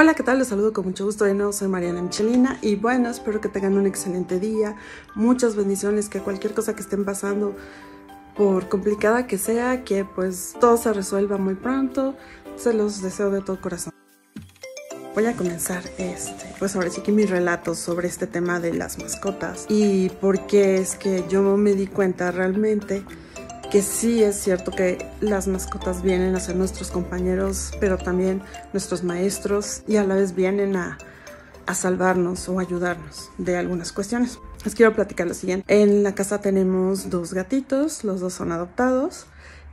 Hola, ¿qué tal? Les saludo con mucho gusto de nuevo. Soy Mariana Michelina y bueno, espero que tengan un excelente día. Muchas bendiciones, que cualquier cosa que estén pasando, por complicada que sea, que pues todo se resuelva muy pronto. Se los deseo de todo corazón. Voy a comenzar este, pues ahora sí que mi relato sobre este tema de las mascotas y por qué es que yo me di cuenta realmente que sí es cierto que las mascotas vienen a ser nuestros compañeros, pero también nuestros maestros y a la vez vienen a, salvarnos o ayudarnos de algunas cuestiones. Les quiero platicar lo siguiente. En la casa tenemos dos gatitos, los dos son adoptados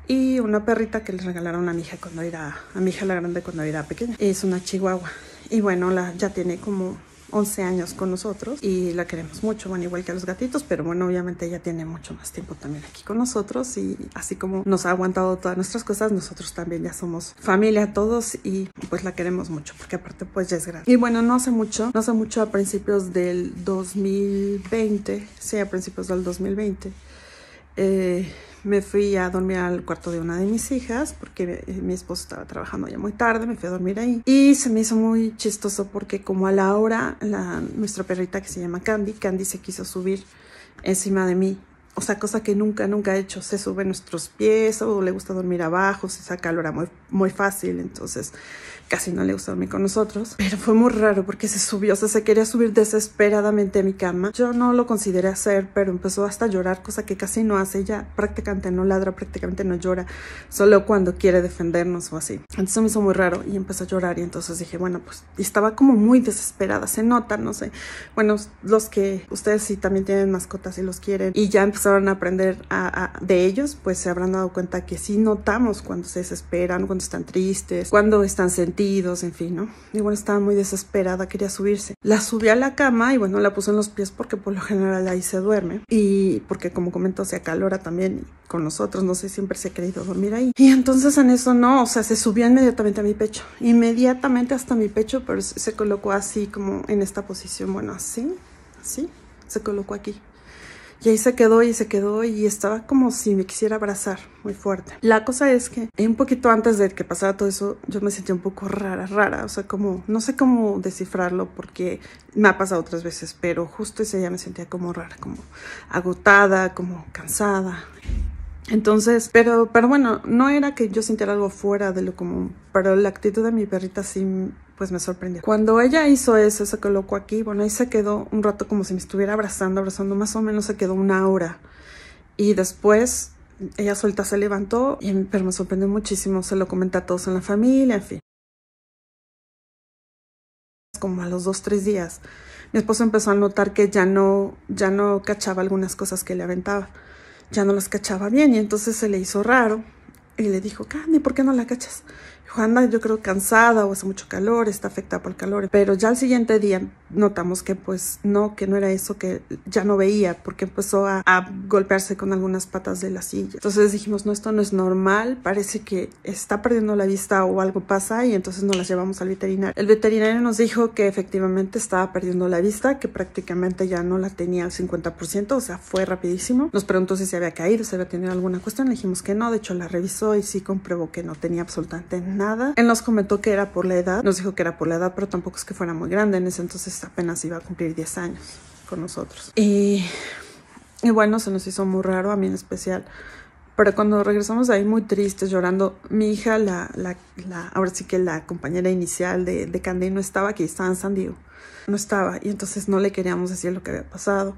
y una perrita que les regalaron a mi hija cuando era a mi hija la grande cuando era pequeña. Es una chihuahua y bueno, la ya tiene como 11 años con nosotros y la queremos mucho, bueno, igual que a los gatitos, pero bueno, obviamente ella tiene mucho más tiempo también aquí con nosotros y así como nos ha aguantado todas nuestras cosas, nosotros también ya somos familia todos y pues la queremos mucho porque aparte pues ya es grande. Y bueno, no hace mucho, no hace mucho a principios del 2020, sí, a principios del 2020, eh, me fui a dormir al cuarto de una de mis hijas porque eh, mi esposo estaba trabajando ya muy tarde, me fui a dormir ahí y se me hizo muy chistoso porque como a la hora la, nuestra perrita que se llama Candy, Candy se quiso subir encima de mí o sea, cosa que nunca, nunca ha hecho. Se sube nuestros pies o le gusta dormir abajo, se saca calor muy, muy fácil, entonces casi no le gusta dormir con nosotros. Pero fue muy raro porque se subió, o sea, se quería subir desesperadamente a mi cama. Yo no lo consideré hacer, pero empezó hasta a llorar, cosa que casi no hace. Ella prácticamente no ladra, prácticamente no llora, solo cuando quiere defendernos o así. Entonces me hizo muy raro y empezó a llorar y entonces dije, bueno, pues estaba como muy desesperada, se nota, no sé. Bueno, los que ustedes sí también tienen mascotas y los quieren y ya empezó empezaron a aprender de ellos, pues se habrán dado cuenta que sí notamos cuando se desesperan, cuando están tristes, cuando están sentidos, en fin, ¿no? Y bueno, estaba muy desesperada, quería subirse. La subí a la cama y bueno, la puse en los pies porque por lo general ahí se duerme y porque como comento se acalora también con nosotros, no sé, siempre se ha querido dormir ahí. Y entonces en eso no, o sea, se subió inmediatamente a mi pecho, inmediatamente hasta mi pecho, pero se colocó así como en esta posición, bueno, así, así, se colocó aquí. Y ahí se quedó y se quedó y estaba como si me quisiera abrazar muy fuerte. La cosa es que un poquito antes de que pasara todo eso, yo me sentía un poco rara, rara. O sea, como, no sé cómo descifrarlo porque me ha pasado otras veces, pero justo ese día me sentía como rara, como agotada, como cansada. Entonces, pero, pero bueno, no era que yo sintiera algo fuera de lo común, pero la actitud de mi perrita sí pues me sorprendió. Cuando ella hizo eso, se colocó aquí, bueno, ahí se quedó un rato como si me estuviera abrazando, abrazando, más o menos se quedó una hora. Y después ella suelta se levantó, y, pero me sorprendió muchísimo, se lo comenté a todos en la familia, en fin. Como a los dos, tres días, mi esposo empezó a notar que ya no, ya no cachaba algunas cosas que le aventaba ya no las cachaba bien y entonces se le hizo raro y le dijo, Candy, ¿por qué no la cachas? Juana yo creo cansada o hace mucho calor, está afectada por el calor, pero ya al siguiente día notamos que pues no, que no era eso, que ya no veía porque empezó a, golpearse con algunas patas de la silla. Entonces dijimos, no, esto no es normal, parece que está perdiendo la vista o algo pasa y entonces nos las llevamos al veterinario. El veterinario nos dijo que efectivamente estaba perdiendo la vista, que prácticamente ya no la tenía al 50%, o sea, fue rapidísimo. Nos preguntó si se había caído, si había tenido alguna cuestión, le dijimos que no, de hecho la revisó y sí comprobó que no tenía absolutamente nada nada. Él nos comentó que era por la edad, nos dijo que era por la edad, pero tampoco es que fuera muy grande, en ese entonces apenas iba a cumplir 10 años con nosotros. Y, bueno, se nos hizo muy raro, a mí en especial. Pero cuando regresamos ahí muy tristes, llorando, mi hija, la, la, ahora sí que la compañera inicial de, de Candy no estaba aquí, estaba en San Diego. No estaba, y entonces no le queríamos decir lo que había pasado.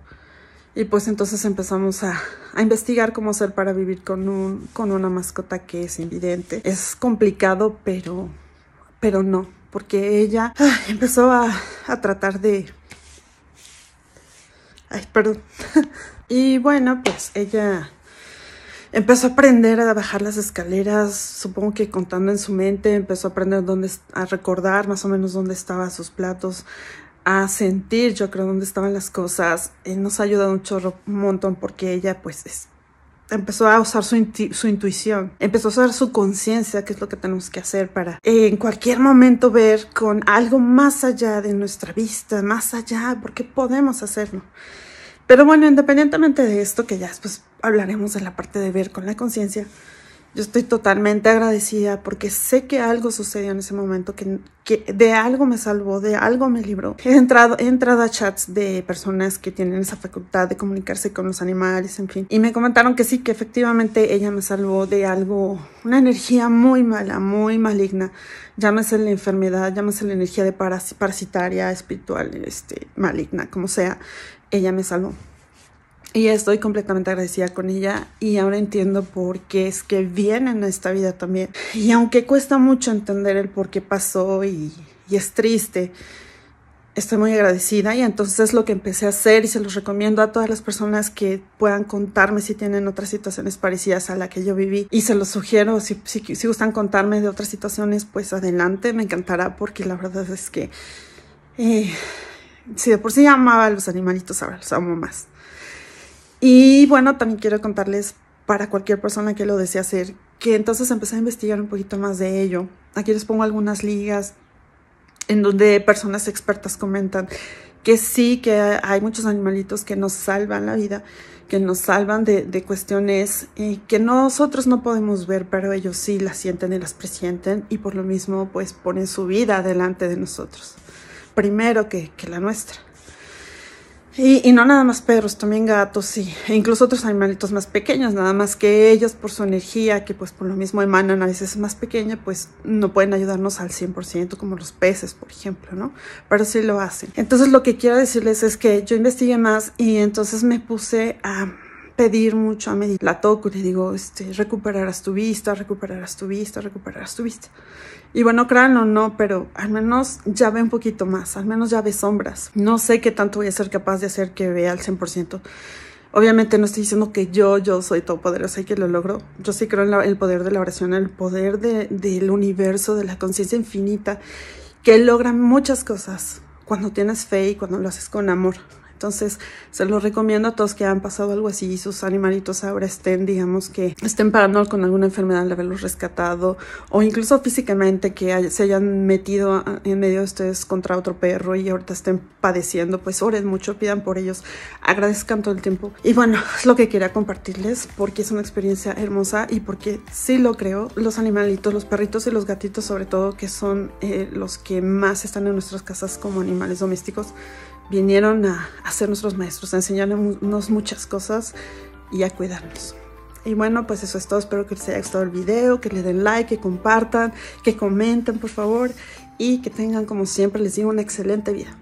Y pues entonces empezamos a, investigar cómo hacer para vivir con, un, con una mascota que es invidente. Es complicado, pero, pero no, porque ella empezó a, tratar de... Ay, perdón. y bueno, pues ella empezó a aprender a bajar las escaleras, supongo que contando en su mente, empezó a aprender dónde, a recordar más o menos dónde estaban sus platos, a sentir, yo creo, dónde estaban las cosas. Él nos ha ayudado un chorro, un montón, porque ella, pues, empezó a usar su, su, intuición, empezó a usar su conciencia, que es lo que tenemos que hacer para en cualquier momento ver con algo más allá de nuestra vista, más allá, porque podemos hacerlo. Pero bueno, independientemente de esto, que ya después hablaremos de la parte de ver con la conciencia, yo estoy totalmente agradecida porque sé que algo sucedió en ese momento, que, que de algo me salvó, de algo me libró. He entrado, a chats de personas que tienen esa facultad de comunicarse con los animales, en fin. Y me comentaron que sí, que efectivamente ella me salvó de algo, una energía muy mala, muy maligna. Llámese la enfermedad, llámese la energía de parasitaria, espiritual, este, maligna, como sea. Ella me salvó. Y estoy completamente agradecida con ella y ahora entiendo por qué es que viene en esta vida también. Y aunque cuesta mucho entender el por qué pasó y, y es triste, estoy muy agradecida y entonces es lo que empecé a hacer y se los recomiendo a todas las personas que puedan contarme si tienen otras situaciones parecidas a la que yo viví y se los sugiero si, si, gustan contarme de otras situaciones pues adelante me encantará porque la verdad es que eh, si de por sí amaba a los animalitos ahora los amo más. Y bueno, también quiero contarles para cualquier persona que lo desee hacer, que entonces empecé a investigar un poquito más de ello. Aquí les pongo algunas ligas en donde personas expertas comentan que sí, que hay muchos animalitos que nos salvan la vida, que nos salvan de, cuestiones que nosotros no podemos ver, pero ellos sí las sienten y las presienten y por lo mismo pues ponen su vida delante de nosotros, primero que la nuestra. Y, y, no nada más perros, también gatos y, e incluso otros animalitos más pequeños, nada más que ellos por su energía, que pues por lo mismo emanan a veces más pequeña, pues no pueden ayudarnos al 100% como los peces, por ejemplo, ¿no? Pero sí lo hacen. Entonces lo que quiero decirles es que yo investigué más y entonces me puse a pedir mucho a mí, La toco, le digo, este, recuperarás tu vista, recuperarás tu vista, recuperarás tu vista. Y bueno, créanlo no, pero al menos ya ve un poquito más, al menos ya ve sombras. No sé qué tanto voy a ser capaz de hacer que vea al 100%. Obviamente no estoy diciendo que yo, yo soy todopoderosa y que lo logro. Yo sí creo en el poder de la oración, el poder de, del universo, de la conciencia infinita, que logra muchas cosas cuando tienes fe y cuando lo haces con amor. Entonces, se los recomiendo a todos que han pasado algo así y sus animalitos ahora estén, digamos que estén parando con alguna enfermedad De haberlos rescatado o incluso físicamente que se hayan metido en medio de ustedes contra otro perro y ahorita estén padeciendo, pues oren mucho, pidan por ellos, agradezcan todo el tiempo. Y bueno, es lo que quería compartirles porque es una experiencia hermosa y porque sí lo creo, los animalitos, los perritos y los gatitos sobre todo, que son eh, los que más están en nuestras casas como animales domésticos, vinieron a, hacer ser nuestros maestros, a enseñarnos muchas cosas y a cuidarnos. Y bueno, pues eso es todo. Espero que les haya gustado el video, que le den like, que compartan, que comenten, por favor. Y que tengan, como siempre, les digo, una excelente vida.